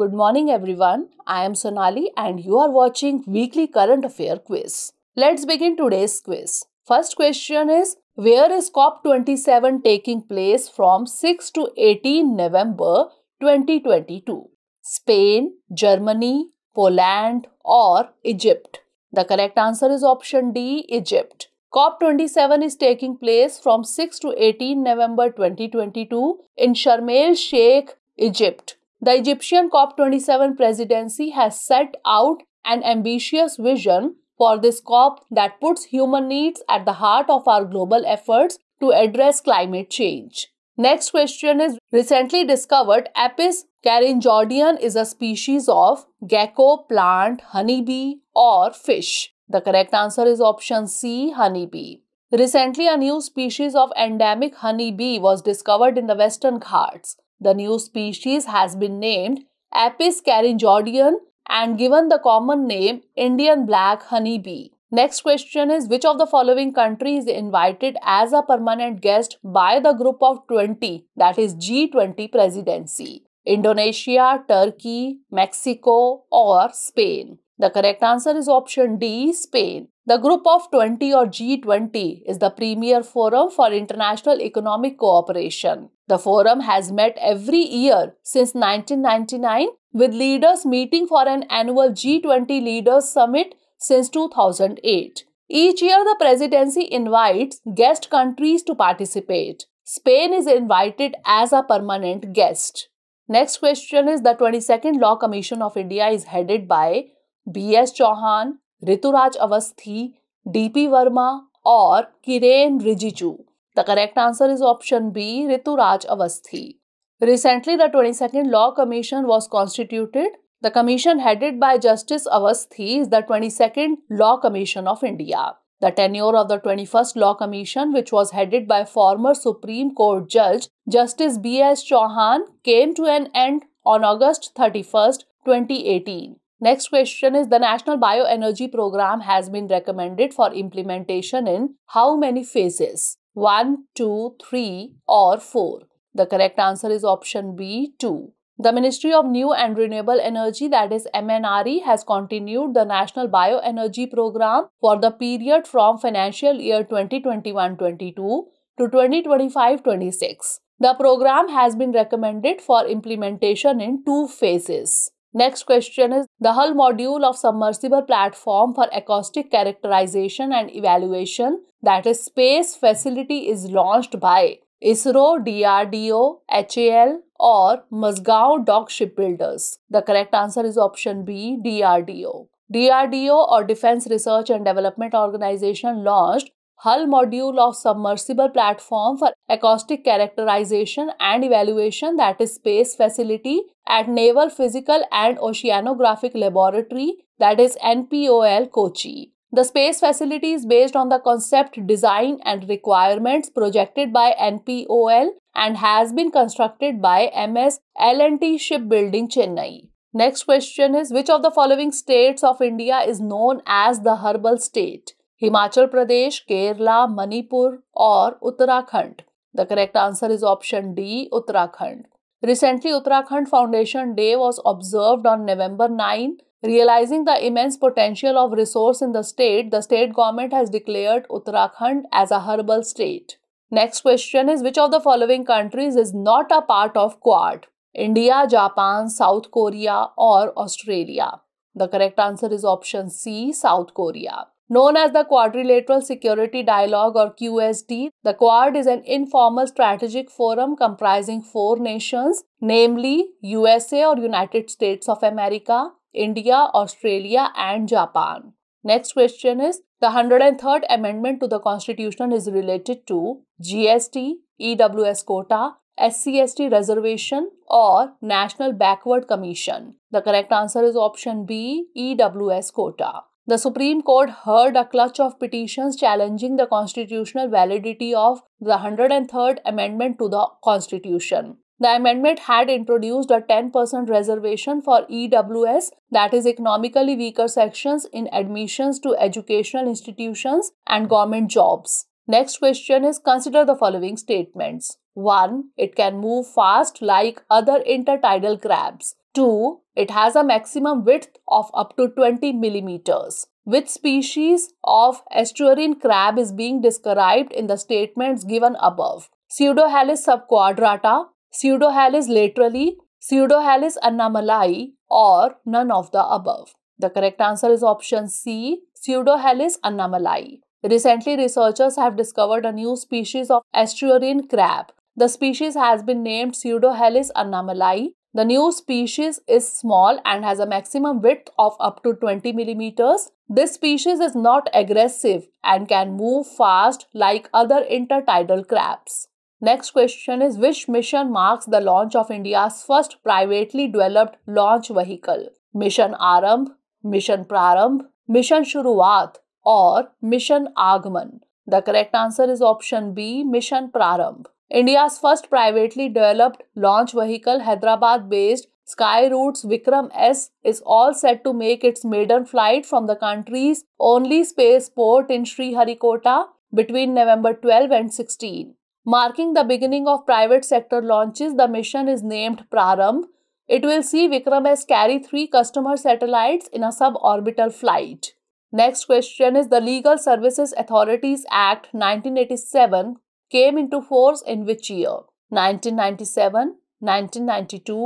Good morning, everyone. I am Sonali, and you are watching Weekly Current Affair Quiz. Let's begin today's quiz. First question is Where is COP27 taking place from 6 to 18 November 2022? Spain, Germany, Poland, or Egypt? The correct answer is option D Egypt. COP27 is taking place from 6 to 18 November 2022 in Sharm el Sheikh, Egypt. The Egyptian COP27 presidency has set out an ambitious vision for this COP that puts human needs at the heart of our global efforts to address climate change. Next question is recently discovered Apis carinjordian is a species of gecko, plant, honeybee, or fish. The correct answer is option C honeybee. Recently, a new species of endemic honeybee was discovered in the Western Ghats. The new species has been named Apis carinjordian and given the common name Indian black honeybee. Next question is which of the following country is invited as a permanent guest by the group of 20 that is G20 presidency? Indonesia, Turkey, Mexico or Spain? The correct answer is option D Spain. The group of 20 or G20 is the premier forum for international economic cooperation. The forum has met every year since 1999 with leaders meeting for an annual G20 Leaders Summit since 2008. Each year, the presidency invites guest countries to participate. Spain is invited as a permanent guest. Next question is the 22nd Law Commission of India is headed by B.S. Chauhan, Rituraj Avasthi, D.P. Verma, or Kiran Rijiju. The correct answer is option B, Rituraj Avasthi. Recently, the 22nd Law Commission was constituted. The commission headed by Justice Avasthi is the 22nd Law Commission of India. The tenure of the 21st Law Commission, which was headed by former Supreme Court Judge Justice B.S. Chauhan, came to an end on August 31, 2018. Next question is the National Bioenergy Program has been recommended for implementation in how many phases? 1, 2, 3 or 4? The correct answer is option B 2. The Ministry of New and Renewable Energy that is MNRE has continued the National Bioenergy Program for the period from financial year 2021-22 to 2025-26. The program has been recommended for implementation in two phases. Next question is the Hull module of submersible platform for acoustic characterization and evaluation that is space facility is launched by ISRO, DRDO, HAL or Mazgao Dock Shipbuilders. The correct answer is option B DRDO. DRDO or Defense Research and Development Organization launched hull module of submersible platform for acoustic characterization and evaluation that is space facility at naval physical and oceanographic laboratory that is npol kochi the space facility is based on the concept design and requirements projected by npol and has been constructed by ms L&T shipbuilding chennai next question is which of the following states of india is known as the herbal state Himachal Pradesh, Kerala, Manipur, or Uttarakhand. The correct answer is option D, Uttarakhand. Recently, Uttarakhand Foundation Day was observed on November 9. Realizing the immense potential of resource in the state, the state government has declared Uttarakhand as a herbal state. Next question is which of the following countries is not a part of Quad? India, Japan, South Korea or Australia? The correct answer is option C, South Korea. Known as the Quadrilateral Security Dialogue or QSD, the Quad is an informal strategic forum comprising four nations, namely USA or United States of America, India, Australia, and Japan. Next question is the 103rd Amendment to the Constitution is related to GST, EWS quota, SCST reservation or National Backward Commission. The correct answer is option B, EWS quota. The Supreme Court heard a clutch of petitions challenging the constitutional validity of the 103rd Amendment to the Constitution. The amendment had introduced a 10% reservation for EWS, that is, economically weaker sections, in admissions to educational institutions and government jobs. Next question is consider the following statements. 1. It can move fast like other intertidal crabs. 2. It has a maximum width of up to 20 millimeters. Which species of estuarine crab is being described in the statements given above? Pseudohalis subquadrata, Pseudohalis laterally, Pseudohalis anomali, or none of the above. The correct answer is option C, Pseudohalis anomali. Recently, researchers have discovered a new species of estuarine crab. The species has been named Pseudohelis anomali. The new species is small and has a maximum width of up to 20 millimeters. This species is not aggressive and can move fast like other intertidal crabs. Next question is which mission marks the launch of India's first privately developed launch vehicle? Mission Aram, Mission Prarambh, Mission Shuruaat, or Mission Agman. The correct answer is option B Mission Prarambh. India's first privately developed launch vehicle, Hyderabad based Skyroot's Vikram S, is all set to make its maiden flight from the country's only spaceport in Sriharikota between November 12 and 16. Marking the beginning of private sector launches, the mission is named Prarambh. It will see Vikram S carry three customer satellites in a suborbital flight. Next question is the Legal Services Authorities Act 1987 came into force in which year? 1997, 1992,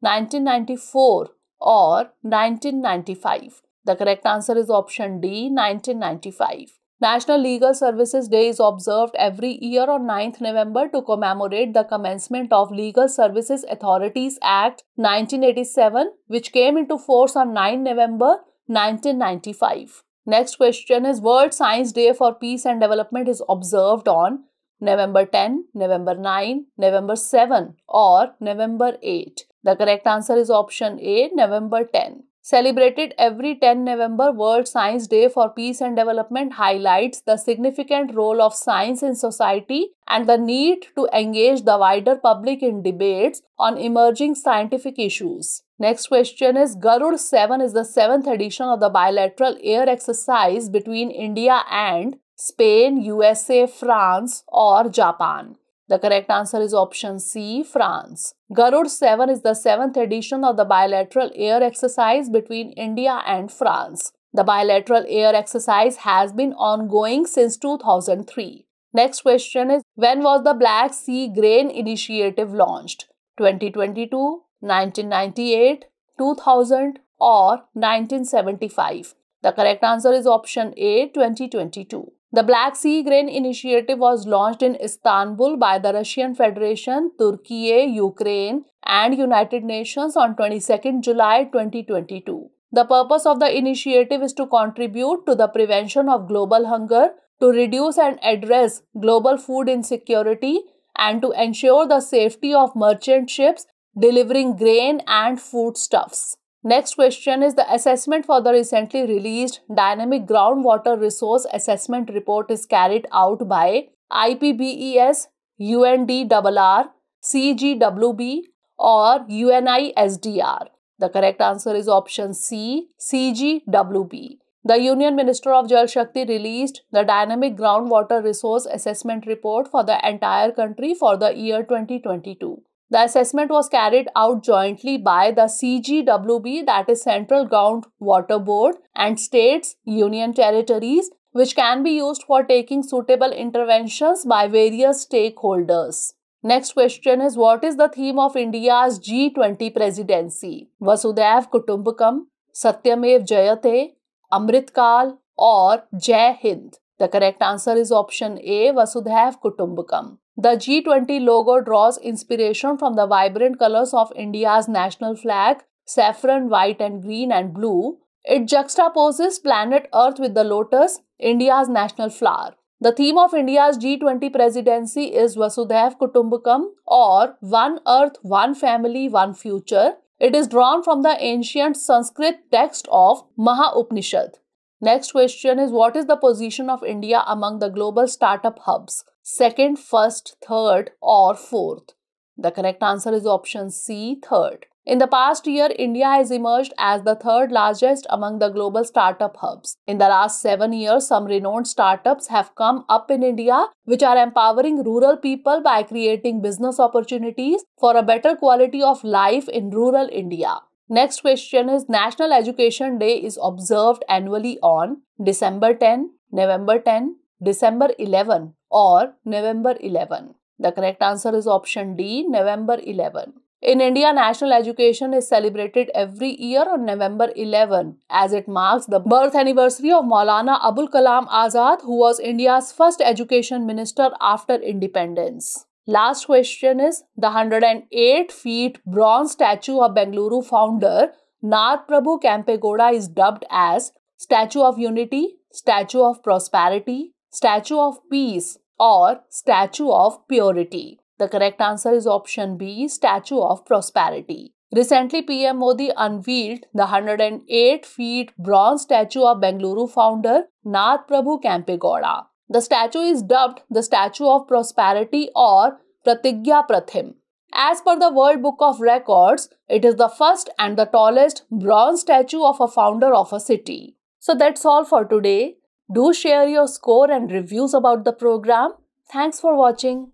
1994 or 1995? The correct answer is option D 1995. National Legal Services Day is observed every year on 9th November to commemorate the commencement of Legal Services Authorities Act 1987 which came into force on 9 November 1995. Next question is World Science Day for Peace and Development is observed on November 10, November 9, November 7 or November 8. The correct answer is option A, November 10. Celebrated every 10 November, World Science Day for Peace and Development highlights the significant role of science in society and the need to engage the wider public in debates on emerging scientific issues. Next question is Garud 7 is the seventh edition of the bilateral air exercise between India and Spain, USA, France, or Japan. The correct answer is option C, France. Garud 7 is the seventh edition of the bilateral air exercise between India and France. The bilateral air exercise has been ongoing since 2003. Next question is When was the Black Sea Grain Initiative launched? 2022, 1998, 2000 or 1975. The correct answer is option A 2022. The Black Sea Grain Initiative was launched in Istanbul by the Russian Federation, Turkey, Ukraine and United Nations on 22 July 2022. The purpose of the initiative is to contribute to the prevention of global hunger, to reduce and address global food insecurity and to ensure the safety of merchant ships delivering grain and foodstuffs. Next question is the assessment for the recently released Dynamic Groundwater Resource Assessment Report is carried out by IPBES, UNDRR, CGWB, or UNISDR. The correct answer is option C, CGWB. The Union Minister of Jal Shakti released the Dynamic Groundwater Resource Assessment Report for the entire country for the year 2022. The assessment was carried out jointly by the CGWB, that is Central Ground Water Board, and states, union territories, which can be used for taking suitable interventions by various stakeholders. Next question is What is the theme of India's G20 presidency? Vasudev Kutumbakam, Satyamev Jayate, Amritkal, or Jai Hind? The correct answer is option A Vasudhaiv Kutumbakam. The G20 logo draws inspiration from the vibrant colors of India's national flag, saffron, white, and green and blue. It juxtaposes planet Earth with the lotus, India's national flower. The theme of India's G20 presidency is Vasudev Kutumbakam or One Earth, One Family, One Future. It is drawn from the ancient Sanskrit text of Maha Upanishad. Next question is What is the position of India among the global startup hubs? Second, first, third, or fourth? The correct answer is option C, third. In the past year, India has emerged as the third largest among the global startup hubs. In the last seven years, some renowned startups have come up in India, which are empowering rural people by creating business opportunities for a better quality of life in rural India. Next question is National Education Day is observed annually on December 10, November 10, December 11 or November 11. The correct answer is option D, November 11. In India, National Education is celebrated every year on November 11 as it marks the birth anniversary of Maulana Abul Kalam Azad, who was India's first education minister after independence. Last question is the 108 feet bronze statue of Bengaluru founder Nath Prabhu Kempegowda is dubbed as Statue of Unity, Statue of Prosperity, Statue of Peace, or Statue of Purity. The correct answer is option B Statue of Prosperity. Recently, PM Modi unveiled the 108 feet bronze statue of Bengaluru founder Nath Prabhu Kempegowda. The statue is dubbed the Statue of Prosperity or Pratigya Prathim. As per the World Book of Records, it is the first and the tallest bronze statue of a founder of a city. So that's all for today. Do share your score and reviews about the program. Thanks for watching.